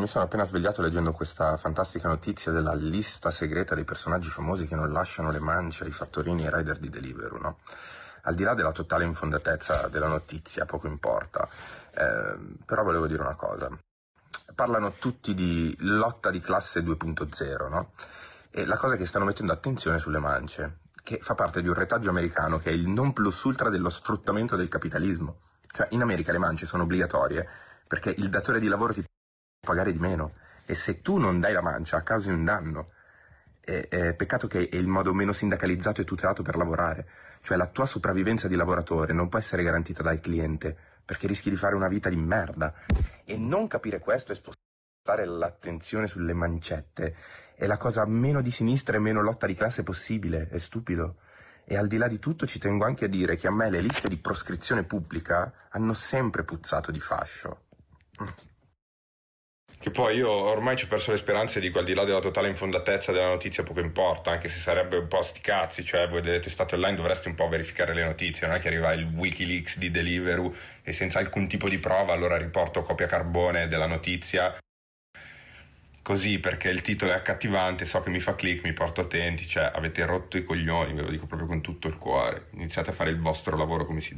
mi sono appena svegliato leggendo questa fantastica notizia della lista segreta dei personaggi famosi che non lasciano le mance ai fattorini e ai rider di Deliveroo, no? Al di là della totale infondatezza della notizia, poco importa, eh, però volevo dire una cosa. Parlano tutti di lotta di classe 2.0, no? E la cosa è che stanno mettendo attenzione sulle mance, che fa parte di un retaggio americano che è il non plus ultra dello sfruttamento del capitalismo. Cioè, in America le mance sono obbligatorie perché il datore di lavoro ti pagare di meno. E se tu non dai la mancia, a causa di un danno, è, è peccato che è il modo meno sindacalizzato e tutelato per lavorare. Cioè la tua sopravvivenza di lavoratore non può essere garantita dal cliente, perché rischi di fare una vita di merda. E non capire questo e spostare l'attenzione sulle mancette è la cosa meno di sinistra e meno lotta di classe possibile, è stupido. E al di là di tutto ci tengo anche a dire che a me le liste di proscrizione pubblica hanno sempre puzzato di fascio che poi io ormai ci ho perso le speranze dico al di là della totale infondatezza della notizia poco importa anche se sarebbe un po' sti cazzi cioè voi delle testate online dovreste un po' verificare le notizie non è che arriva il Wikileaks di Deliveroo e senza alcun tipo di prova allora riporto copia carbone della notizia così perché il titolo è accattivante, so che mi fa click, mi porto attenti, cioè avete rotto i coglioni, ve lo dico proprio con tutto il cuore. Iniziate a fare il vostro lavoro come si deve.